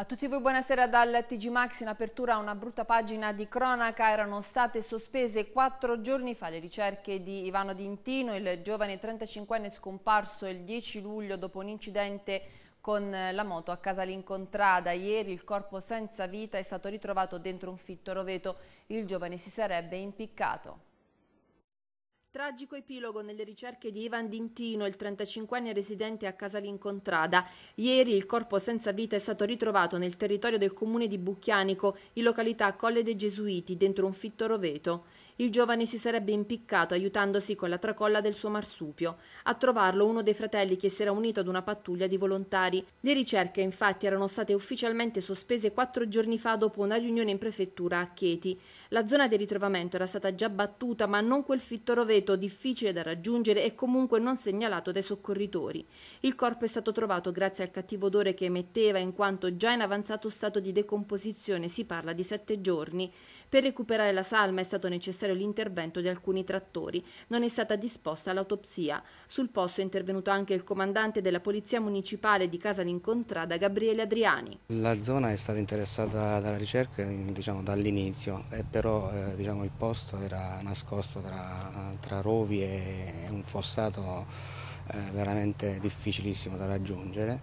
A tutti voi buonasera dal TG Max in apertura a una brutta pagina di cronaca erano state sospese quattro giorni fa le ricerche di Ivano Dintino il giovane 35enne scomparso il 10 luglio dopo un incidente con la moto a Casalincontrada. Ieri il corpo senza vita è stato ritrovato dentro un fitto roveto il giovane si sarebbe impiccato. Tragico epilogo nelle ricerche di Ivan Dintino, il 35enne residente a Casalincontrada. Ieri il corpo senza vita è stato ritrovato nel territorio del comune di Bucchianico, in località Colle dei Gesuiti, dentro un fitto roveto. Il giovane si sarebbe impiccato aiutandosi con la tracolla del suo marsupio. A trovarlo uno dei fratelli che si era unito ad una pattuglia di volontari. Le ricerche infatti erano state ufficialmente sospese quattro giorni fa dopo una riunione in prefettura a Chieti. La zona di ritrovamento era stata già battuta ma non quel fitto roveto segreto, difficile da raggiungere e comunque non segnalato dai soccorritori. Il corpo è stato trovato grazie al cattivo odore che emetteva in quanto già in avanzato stato di decomposizione si parla di sette giorni. Per recuperare la salma è stato necessario l'intervento di alcuni trattori. Non è stata disposta l'autopsia. Sul posto è intervenuto anche il comandante della Polizia Municipale di Casa L'Incontrada, Gabriele Adriani. La zona è stata interessata dalla ricerca diciamo, dall'inizio, eh, però eh, diciamo, il posto era nascosto tra, tra tra rovi e un fossato eh, veramente difficilissimo da raggiungere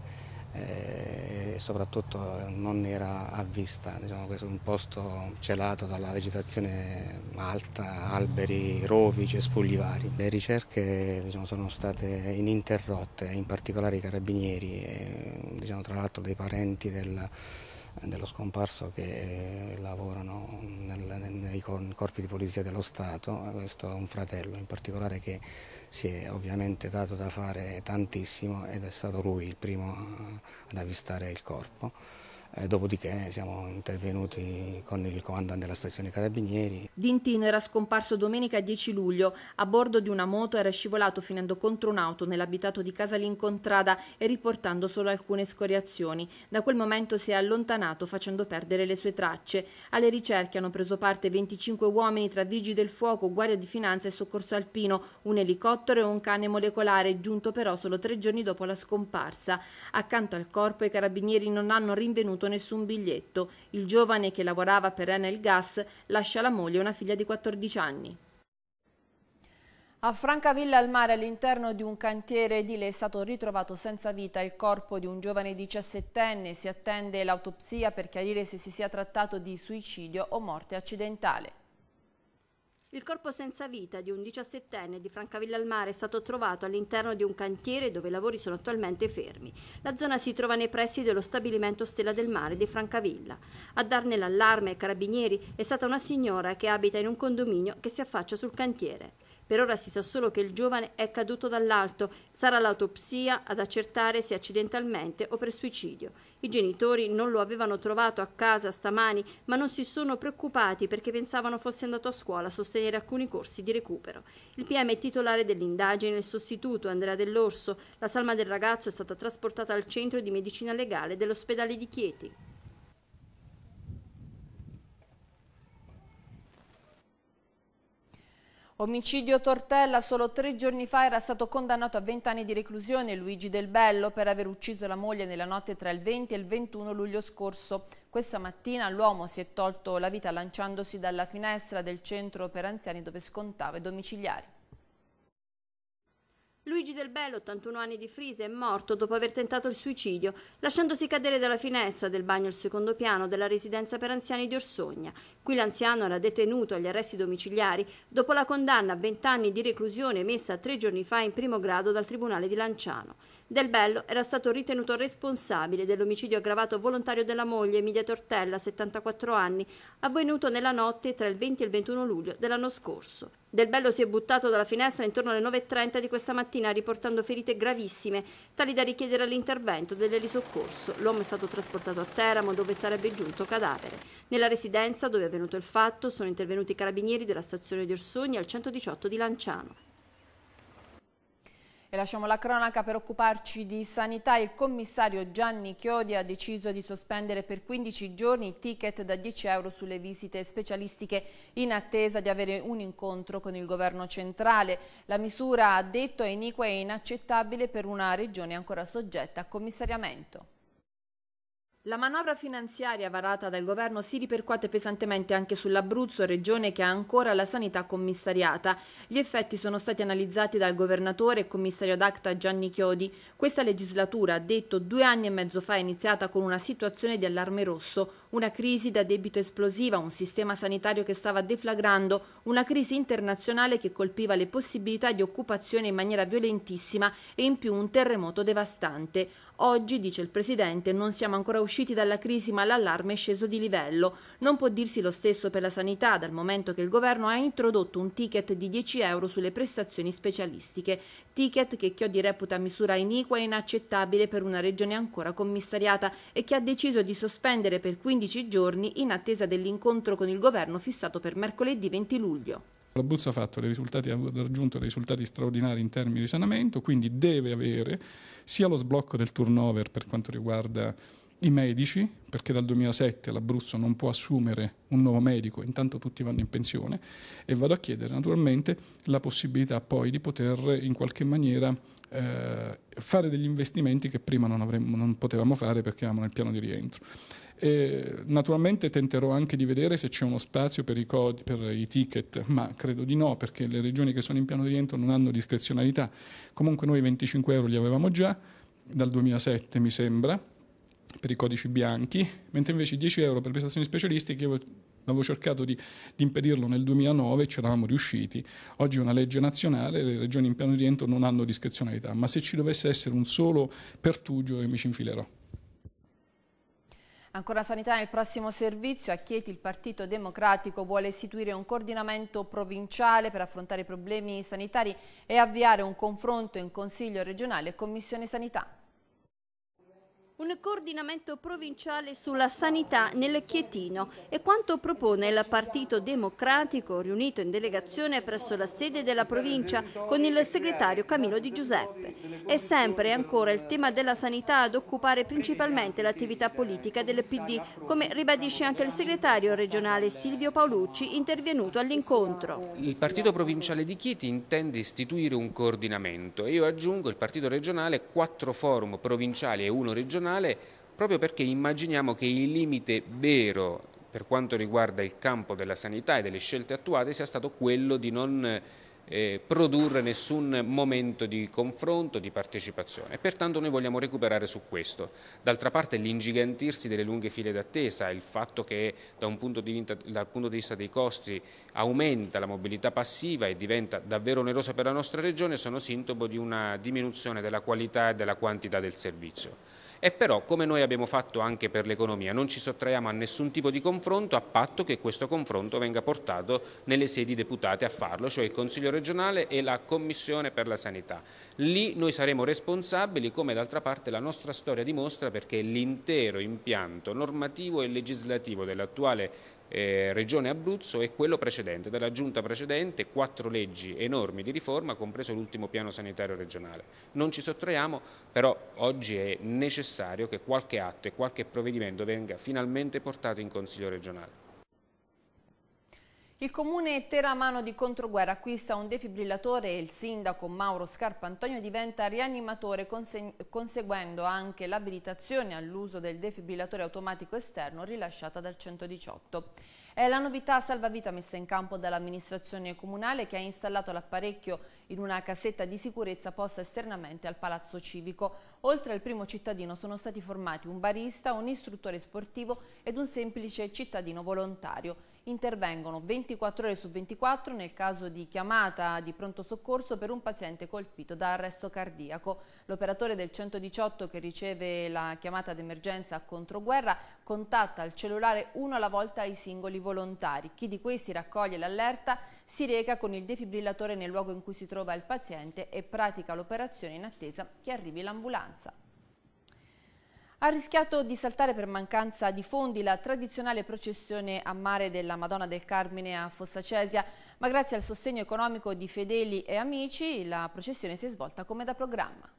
eh, e soprattutto non era a vista, diciamo questo è un posto celato dalla vegetazione alta, alberi, rovi, cespugli vari. Le ricerche diciamo, sono state ininterrotte, in particolare i carabinieri, e, diciamo, tra l'altro dei parenti del dello scomparso che eh, lavorano nel, nei corpi di polizia dello Stato, eh, questo è un fratello in particolare che si è ovviamente dato da fare tantissimo ed è stato lui il primo eh, ad avvistare il corpo. Eh, dopodiché siamo intervenuti con il comandante della stazione Carabinieri. Dintino era scomparso domenica 10 luglio. A bordo di una moto era scivolato finendo contro un'auto nell'abitato di casa L'Incontrada e riportando solo alcune scoriazioni. Da quel momento si è allontanato facendo perdere le sue tracce. Alle ricerche hanno preso parte 25 uomini tra vigili del fuoco, guardia di finanza e soccorso alpino, un elicottero e un cane molecolare, giunto però solo tre giorni dopo la scomparsa. Accanto al corpo i carabinieri non hanno rinvenuto ricevuto nessun biglietto. Il giovane che lavorava per Enel Gas lascia la moglie e una figlia di 14 anni. A Francavilla al mare all'interno di un cantiere edile è stato ritrovato senza vita il corpo di un giovane 17enne. Si attende l'autopsia per chiarire se si sia trattato di suicidio o morte accidentale. Il corpo senza vita di un 17enne di Francavilla al Mare è stato trovato all'interno di un cantiere dove i lavori sono attualmente fermi. La zona si trova nei pressi dello stabilimento Stella del Mare di Francavilla. A darne l'allarme ai carabinieri è stata una signora che abita in un condominio che si affaccia sul cantiere. Per ora si sa solo che il giovane è caduto dall'alto, sarà l'autopsia ad accertare se accidentalmente o per suicidio. I genitori non lo avevano trovato a casa stamani, ma non si sono preoccupati perché pensavano fosse andato a scuola a sostenere alcuni corsi di recupero. Il PM è titolare dell'indagine, il sostituto Andrea Dell'Orso. La salma del ragazzo è stata trasportata al centro di medicina legale dell'ospedale di Chieti. Omicidio Tortella, solo tre giorni fa era stato condannato a 20 anni di reclusione Luigi Del Bello per aver ucciso la moglie nella notte tra il 20 e il 21 luglio scorso. Questa mattina l'uomo si è tolto la vita lanciandosi dalla finestra del centro per anziani dove scontava i domiciliari. Luigi Del Bello, 81 anni di Frise, è morto dopo aver tentato il suicidio, lasciandosi cadere dalla finestra del bagno al secondo piano della residenza per anziani di Orsogna. Qui l'anziano era detenuto agli arresti domiciliari dopo la condanna a 20 anni di reclusione emessa tre giorni fa in primo grado dal Tribunale di Lanciano. Del Bello era stato ritenuto responsabile dell'omicidio aggravato volontario della moglie Emilia Tortella, 74 anni, avvenuto nella notte tra il 20 e il 21 luglio dell'anno scorso. Del Bello si è buttato dalla finestra intorno alle 9.30 di questa mattina riportando ferite gravissime, tali da richiedere l'intervento dell'elisoccorso. L'uomo è stato trasportato a Teramo dove sarebbe giunto cadavere. Nella residenza dove è avvenuto il fatto sono intervenuti i carabinieri della stazione di Orsogna al 118 di Lanciano lasciamo la cronaca per occuparci di sanità. Il commissario Gianni Chiodi ha deciso di sospendere per 15 giorni i ticket da 10 euro sulle visite specialistiche in attesa di avere un incontro con il governo centrale. La misura, ha detto, è iniqua e inaccettabile per una regione ancora soggetta a commissariamento. La manovra finanziaria varata dal governo si ripercuote pesantemente anche sull'Abruzzo, regione che ha ancora la sanità commissariata. Gli effetti sono stati analizzati dal governatore e commissario d'acta Gianni Chiodi. Questa legislatura, ha detto due anni e mezzo fa, è iniziata con una situazione di allarme rosso, una crisi da debito esplosiva, un sistema sanitario che stava deflagrando, una crisi internazionale che colpiva le possibilità di occupazione in maniera violentissima e in più un terremoto devastante. Oggi, dice il Presidente, non siamo ancora usciti usciti dalla crisi ma l'allarme è sceso di livello. Non può dirsi lo stesso per la sanità dal momento che il governo ha introdotto un ticket di 10 euro sulle prestazioni specialistiche, ticket che Chiodi reputa misura iniqua e inaccettabile per una regione ancora commissariata e che ha deciso di sospendere per 15 giorni in attesa dell'incontro con il governo fissato per mercoledì 20 luglio. L'Abruzzo ha fatto dei risultati, ha raggiunto dei risultati straordinari in termini di risanamento, quindi deve avere sia lo sblocco del turnover per quanto riguarda i medici, perché dal 2007 l'Abruzzo non può assumere un nuovo medico, intanto tutti vanno in pensione, e vado a chiedere naturalmente la possibilità poi di poter in qualche maniera eh, fare degli investimenti che prima non, avremmo, non potevamo fare perché eravamo nel piano di rientro. E naturalmente tenterò anche di vedere se c'è uno spazio per i, codi, per i, ticket, ma credo di no, perché le regioni che sono in piano di rientro non hanno discrezionalità. Comunque noi 25 euro li avevamo già, dal 2007 mi sembra, per i codici bianchi, mentre invece 10 euro per prestazioni specialistiche io avevo cercato di, di impedirlo nel 2009 e ci eravamo riusciti. Oggi è una legge nazionale, le regioni in piano di rientro non hanno discrezionalità, ma se ci dovesse essere un solo pertugio io mi ci infilerò. Ancora sanità nel prossimo servizio, a Chieti il Partito Democratico vuole istituire un coordinamento provinciale per affrontare i problemi sanitari e avviare un confronto in Consiglio regionale e Commissione Sanità un coordinamento provinciale sulla sanità nel Chietino è quanto propone il Partito Democratico riunito in delegazione presso la sede della provincia con il segretario Camillo Di Giuseppe. È sempre e ancora il tema della sanità ad occupare principalmente l'attività politica del PD, come ribadisce anche il segretario regionale Silvio Paolucci intervenuto all'incontro. Il Partito Provinciale di Chieti intende istituire un coordinamento e io aggiungo il Partito Regionale quattro forum provinciali e uno regionale personale proprio perché immaginiamo che il limite vero per quanto riguarda il campo della sanità e delle scelte attuate sia stato quello di non eh, produrre nessun momento di confronto, di partecipazione. Pertanto noi vogliamo recuperare su questo. D'altra parte l'ingigantirsi delle lunghe file d'attesa, il fatto che da punto vista, dal punto di vista dei costi aumenta la mobilità passiva e diventa davvero onerosa per la nostra regione sono sintomo di una diminuzione della qualità e della quantità del servizio. E però, come noi abbiamo fatto anche per l'economia, non ci sottraiamo a nessun tipo di confronto a patto che questo confronto venga portato nelle sedi deputate a farlo, cioè il Consiglio regionale e la Commissione per la Sanità. Lì noi saremo responsabili, come d'altra parte la nostra storia dimostra, perché l'intero impianto normativo e legislativo dell'attuale eh, Regione Abruzzo e quello precedente, della giunta precedente, quattro leggi enormi di riforma, compreso l'ultimo piano sanitario regionale. Non ci sottraiamo, però oggi è necessario che qualche atto e qualche provvedimento venga finalmente portato in Consiglio regionale. Il comune Teramano di Controguerra acquista un defibrillatore e il sindaco Mauro Scarpantonio diventa rianimatore conseguendo anche l'abilitazione all'uso del defibrillatore automatico esterno rilasciata dal 118. È la novità salvavita messa in campo dall'amministrazione comunale che ha installato l'apparecchio in una casetta di sicurezza posta esternamente al Palazzo Civico. Oltre al primo cittadino sono stati formati un barista, un istruttore sportivo ed un semplice cittadino volontario intervengono 24 ore su 24 nel caso di chiamata di pronto soccorso per un paziente colpito da arresto cardiaco. L'operatore del 118 che riceve la chiamata d'emergenza controguerra contatta al cellulare uno alla volta i singoli volontari. Chi di questi raccoglie l'allerta si reca con il defibrillatore nel luogo in cui si trova il paziente e pratica l'operazione in attesa che arrivi l'ambulanza. Ha rischiato di saltare per mancanza di fondi la tradizionale processione a mare della Madonna del Carmine a Fossacesia, ma grazie al sostegno economico di fedeli e amici la processione si è svolta come da programma.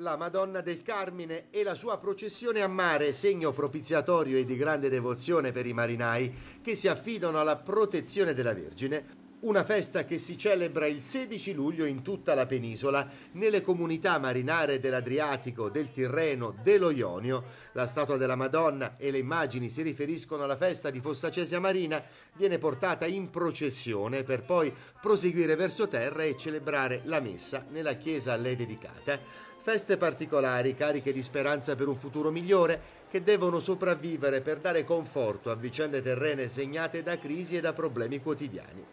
La Madonna del Carmine e la sua processione a mare, segno propiziatorio e di grande devozione per i marinai che si affidano alla protezione della Vergine, una festa che si celebra il 16 luglio in tutta la penisola, nelle comunità marinare dell'Adriatico, del Tirreno, dello Ionio. La statua della Madonna e le immagini si riferiscono alla festa di Fossacesia Marina, viene portata in processione per poi proseguire verso terra e celebrare la messa nella chiesa a lei dedicata. Feste particolari, cariche di speranza per un futuro migliore, che devono sopravvivere per dare conforto a vicende terrene segnate da crisi e da problemi quotidiani.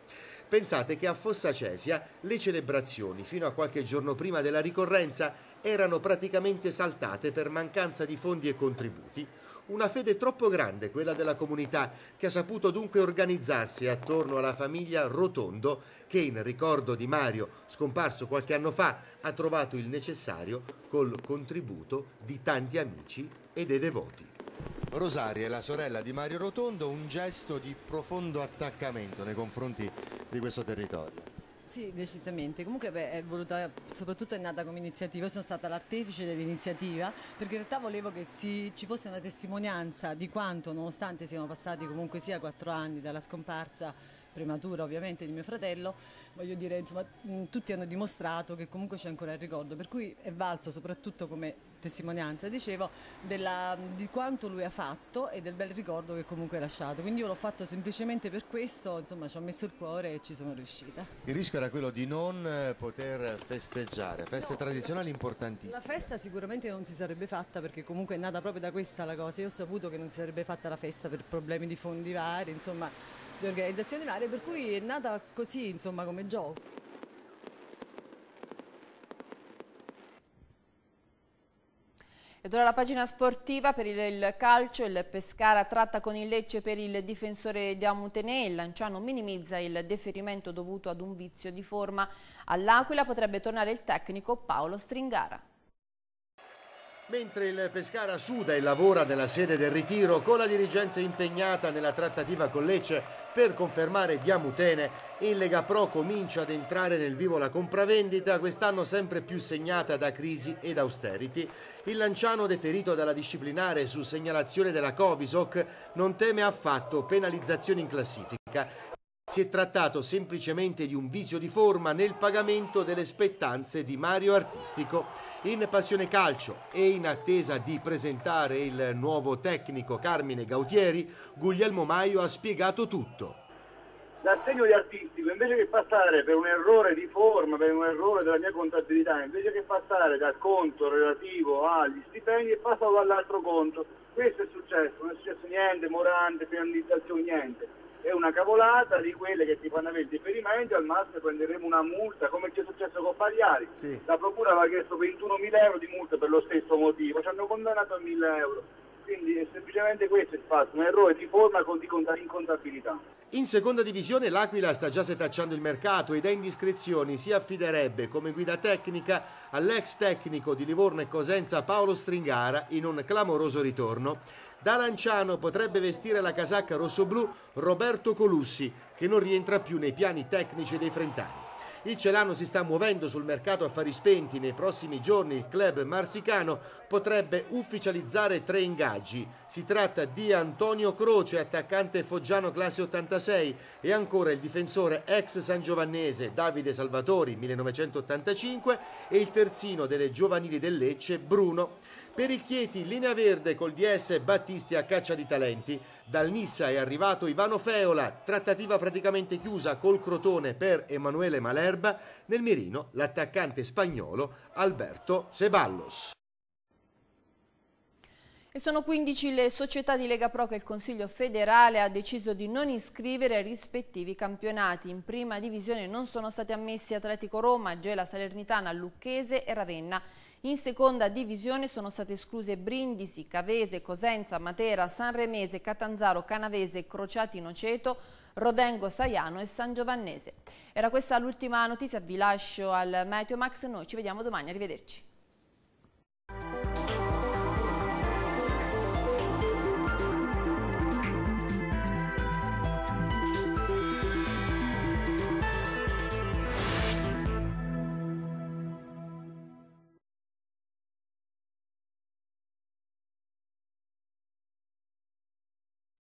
Pensate che a Fossa Cesia le celebrazioni fino a qualche giorno prima della ricorrenza erano praticamente saltate per mancanza di fondi e contributi. Una fede troppo grande, quella della comunità, che ha saputo dunque organizzarsi attorno alla famiglia Rotondo, che in ricordo di Mario, scomparso qualche anno fa, ha trovato il necessario col contributo di tanti amici e dei devoti. Rosaria e la sorella di Mario Rotondo un gesto di profondo attaccamento nei confronti di questo territorio. Sì, decisamente. Comunque beh, è voluta, soprattutto è nata come iniziativa, io sono stata l'artefice dell'iniziativa perché in realtà volevo che si, ci fosse una testimonianza di quanto, nonostante siano passati comunque sia quattro anni dalla scomparsa prematura ovviamente di mio fratello, voglio dire, insomma, tutti hanno dimostrato che comunque c'è ancora il ricordo, per cui è valso soprattutto come testimonianza, dicevo, della, di quanto lui ha fatto e del bel ricordo che comunque ha lasciato. Quindi io l'ho fatto semplicemente per questo, insomma ci ho messo il cuore e ci sono riuscita. Il rischio era quello di non eh, poter festeggiare, feste no, tradizionali importantissime. La festa sicuramente non si sarebbe fatta perché comunque è nata proprio da questa la cosa. Io ho saputo che non si sarebbe fatta la festa per problemi di fondi vari, insomma di organizzazioni varie, per cui è nata così, insomma, come gioco. Ed ora la pagina sportiva per il calcio, il Pescara tratta con il Lecce per il difensore di Amutene, il Lanciano minimizza il deferimento dovuto ad un vizio di forma. All'Aquila potrebbe tornare il tecnico Paolo Stringara. Mentre il Pescara suda e lavora nella sede del ritiro con la dirigenza impegnata nella trattativa con Lecce per confermare Diamutene, il Lega Pro comincia ad entrare nel vivo la compravendita, quest'anno sempre più segnata da crisi ed austerity. Il Lanciano, deferito dalla disciplinare su segnalazione della Covisoc, non teme affatto penalizzazioni in classifica. Si è trattato semplicemente di un vizio di forma nel pagamento delle spettanze di Mario Artistico. In Passione Calcio e in attesa di presentare il nuovo tecnico Carmine Gautieri, Guglielmo Maio ha spiegato tutto. L'assegno di artistico, invece che passare per un errore di forma, per un errore della mia contabilità, invece che passare dal conto relativo agli stipendi, è passato dall'altro conto. Questo è successo, non è successo niente, morante, penalizzazione, niente è una cavolata di quelle che ti fanno avere il riferimento al massimo prenderemo una multa come ci è successo con Pagliari sì. la procura aveva chiesto 21.000 euro di multa per lo stesso motivo ci hanno condannato a 1.000 euro quindi è semplicemente questo il fatto, un errore di forma con di incontabilità. In seconda divisione l'Aquila sta già setacciando il mercato e da indiscrezioni si affiderebbe come guida tecnica all'ex tecnico di Livorno e Cosenza Paolo Stringara in un clamoroso ritorno. Da Lanciano potrebbe vestire la casacca rossoblù Roberto Colussi, che non rientra più nei piani tecnici dei Frentani. Il Celano si sta muovendo sul mercato affari spenti. Nei prossimi giorni il club marsicano potrebbe ufficializzare tre ingaggi. Si tratta di Antonio Croce, attaccante foggiano classe 86, e ancora il difensore ex San Giovannese Davide Salvatori 1985 e il terzino delle giovanili del Lecce Bruno. Per i Chieti, linea verde col DS Battisti a caccia di talenti. Dal Nissa è arrivato Ivano Feola, trattativa praticamente chiusa col Crotone per Emanuele Malerba. Nel mirino l'attaccante spagnolo Alberto Ceballos. E sono 15 le società di Lega Pro che il Consiglio federale ha deciso di non iscrivere ai rispettivi campionati. In prima divisione non sono stati ammessi Atletico Roma, Gela Salernitana, Lucchese e Ravenna. In seconda divisione sono state escluse Brindisi, Cavese, Cosenza, Matera, Sanremese, Catanzaro, Canavese, Crociati, Noceto, Rodengo, Saiano e San Giovannese. Era questa l'ultima notizia, vi lascio al Meteo Max, noi ci vediamo domani, arrivederci.